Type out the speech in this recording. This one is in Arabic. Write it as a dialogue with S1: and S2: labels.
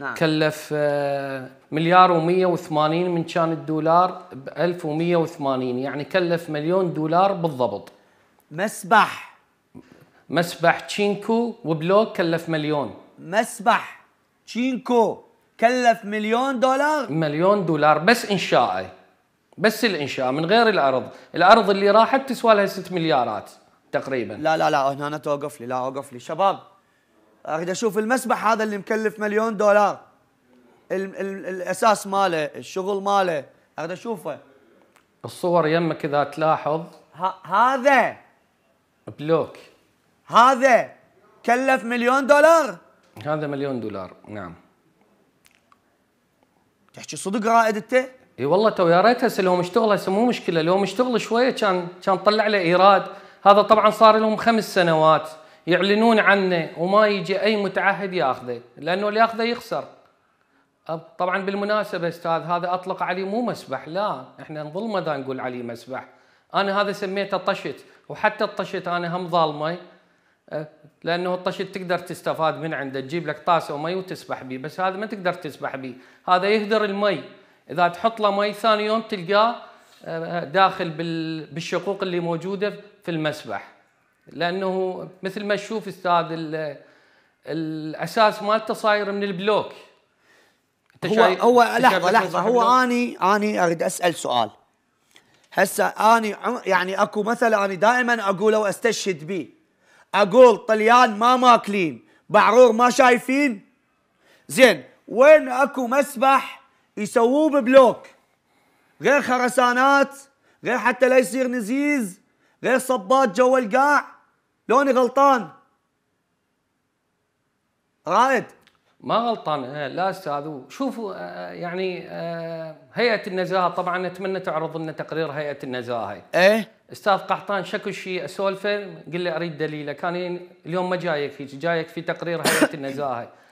S1: نعم. كلف آه، مليار و180 من كان الدولار ب 1180 يعني كلف مليون دولار بالضبط مسبح مسبح تشينكو وبلوك كلف مليون مسبح تشينكو كلف مليون دولار مليون دولار بس انشائه بس الانشاء من غير الارض الارض اللي راحت تسوى لها 6 مليارات تقريبا لا لا
S2: لا هنا توقف لي لا اوقف لي شباب اريد اشوف المسبح هذا اللي مكلف مليون دولار ال ال الاساس ماله الشغل ماله اريد اشوفه
S1: الصور يمك اذا تلاحظ هذا بلوك هذا كلف مليون دولار هذا مليون دولار نعم تحكي صدق رائد انت؟ اي والله تو يا ريت هسه لو مشتغل هسه مو مشكله لو مشتغل شويه كان كان طلع له ايراد هذا طبعا صار لهم خمس سنوات يعلنون عنه وما يجي اي متعهد ياخذه لانه اللي ياخذه يخسر طبعا بالمناسبه استاذ هذا اطلق عليه مو مسبح لا احنا نظلمه اذا نقول عليه مسبح انا هذا سميته طشت وحتى الطشت انا هم ظالمه أه، لانه الطشت تقدر تستفاد من عنده تجيب لك طاسه ومي وتسبح به بس هذا ما تقدر تسبح به هذا يهدر المي اذا تحط له مي ثاني يوم تلقاه أه، داخل بالشقوق اللي موجوده في المسبح لانه مثل ما تشوف استاذ الاساس مالته صاير من البلوك انت هو هو لحظه لحظه هو
S2: اني اني اريد اسال سؤال هسه اني يعني اكو مثل اني دائما اقوله واستشهد به اقول طليان ما ماكلين بعرور ما شايفين زين وين اكو مسبح يسووه ببلوك غير خرسانات غير حتى لا يصير نزيز غير صبات جوا القاع لوني غلطان
S1: رائد ما غلطان آه، لا استاذ شوفوا آه، آه، يعني هيئه النزاهه طبعا اتمنى تعرض لنا تقرير هيئه النزاهه ايه استاذ قحطان شكو شيء اسولفه قل لي اريد دليله كان اليوم ما جايك هيك جايك في تقرير هيئه النزاهه